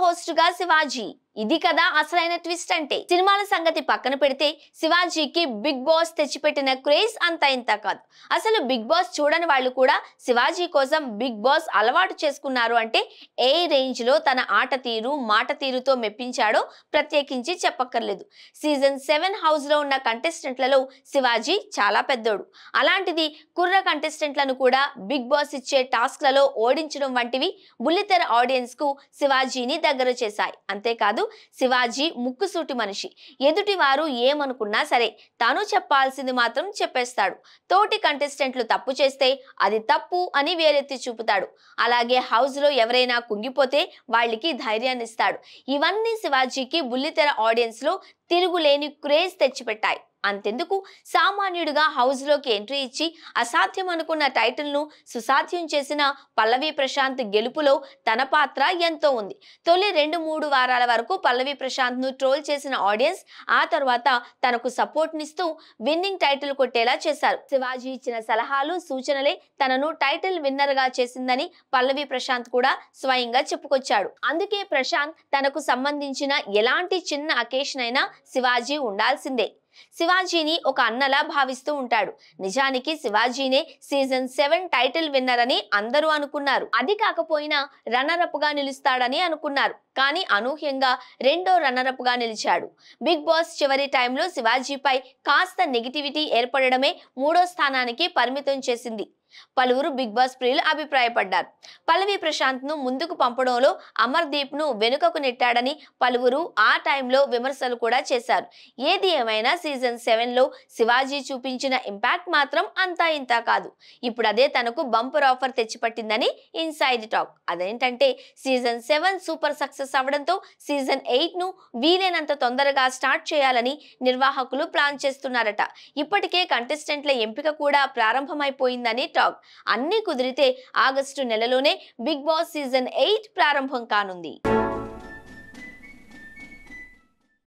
host का शिवाजी ఇది కదా అసలైన ట్విస్ట్ అంటే సినిమాల సంగతి పక్కన పెడితే శివాజీకి బిగ్ బాస్ తెచ్చిపెట్టిన క్రేజ్ అంత ఇంత కాదు అసలు బిగ్ బాస్ చూడని వాళ్ళు కూడా శివాజీ కోసం బిగ్ బాస్ అలవాటు చేసుకున్నారు అంటే ఏ రేంజ్ లో తన ఆట తీరు మాట తీరుతో మెప్పించాడో ప్రత్యేకించి చెప్పక్కర్లేదు సీజన్ సెవెన్ హౌస్ లో ఉన్న కంటెస్టెంట్లలో శివాజీ చాలా పెద్దోడు అలాంటిది కుర్ర కంటెస్టెంట్లను కూడా బిగ్ బాస్ ఇచ్చే టాస్క్లలో ఓడించడం వంటివి బుల్లితెర ఆడియన్స్ కు శివాజీని దగ్గర చేశాయి అంతేకాదు శివాజీ ముక్కుసూటి మనిషి ఎదుటి వారు ఏమనుకున్నా సరే తాను చెప్పాల్సింది మాత్రం చెప్పేస్తాడు తోటి కంటెస్టెంట్లు తప్పు చేస్తే అది తప్పు అని వేరెత్తి చూపుతాడు అలాగే హౌస్లో ఎవరైనా కుంగిపోతే వాళ్ళకి ధైర్యాన్ని ఇస్తాడు ఇవన్నీ శివాజీకి బుల్లితెర ఆడియన్స్లో తిరుగులేని క్రేజ్ తెచ్చిపెట్టాయి అంతెందుకు సామాన్యుడిగా హౌస్లోకి ఎంట్రీ ఇచ్చి అసాధ్యం అనుకున్న టైటిల్ను సుసాధ్యం చేసిన పల్లవి ప్రశాంత్ గెలుపులో తన పాత్ర ఎంతో ఉంది తొలి రెండు మూడు వారాల వరకు పల్లవి ప్రశాంత్ను ట్రోల్ చేసిన ఆడియన్స్ ఆ తర్వాత తనకు సపోర్ట్నిస్తూ విన్నింగ్ టైటిల్ కొట్టేలా చేశారు శివాజీ ఇచ్చిన సలహాలు సూచనలే తనను టైటిల్ విన్నర్గా చేసిందని పల్లవి ప్రశాంత్ కూడా స్వయంగా చెప్పుకొచ్చాడు అందుకే ప్రశాంత్ తనకు సంబంధించిన ఎలాంటి చిన్న అకేషన్ అయినా శివాజీ ఉండాల్సిందే శివాజీని ఒక అన్నలా భావిస్తూ ఉంటాడు నిజానికి శివాజీనే సీజన్ సెవెన్ టైటిల్ విన్నర్ అని అందరూ అనుకున్నారు అది కాకపోయినా రన్నరప్ గా నిలుస్తాడని అనుకున్నారు కానీ అనూహ్యంగా రెండో రన్నరప్ గా నిలిచాడు బిగ్ బాస్ చివరి టైంలో శివాజీపై కాస్త నెగిటివిటీ ఏర్పడడమే మూడో స్థానానికి పరిమితం చేసింది పలువురు బిగ్ బాస్ ప్రియులు అభిప్రాయపడ్డారు పల్లవి ప్రశాంత్ ను ముందుకు పంపడంలో అమర్దీప్ ను వెనుకకు నెట్టాడని పలువురు ఆ టైంలో విమర్శలు కూడా చేశారు ఏది ఏమైనా సీజన్ సెవెన్లో శివాజీ చూపించిన ఇంపాక్ట్ మాత్రం అంతా ఇంతా కాదు ఇప్పుడు అదే తనకు బంపర్ ఆఫర్ తెచ్చిపట్టిందని ఇన్సైడ్ టాక్ అదేంటంటే సీజన్ సెవెన్ సూపర్ సక్సెస్ అవడంతో సీజన్ ఎయిట్ ను వీలైనంత తొందరగా స్టార్ట్ చేయాలని నిర్వాహకులు ప్లాన్ చేస్తున్నారట ఇప్పటికే కంటెస్టెంట్ల ఎంపిక కూడా ప్రారంభమైపోయిందని టాక్ టాక్ అన్నీ కుదిరితే ఆగస్టు నెలలోనే బిగ్ బాస్ సీజన్ ఎయిట్ ప్రారంభం కానుంది